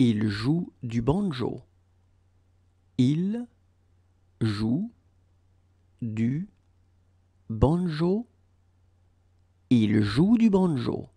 Il joue du banjo. Il joue du banjo. Il joue du banjo.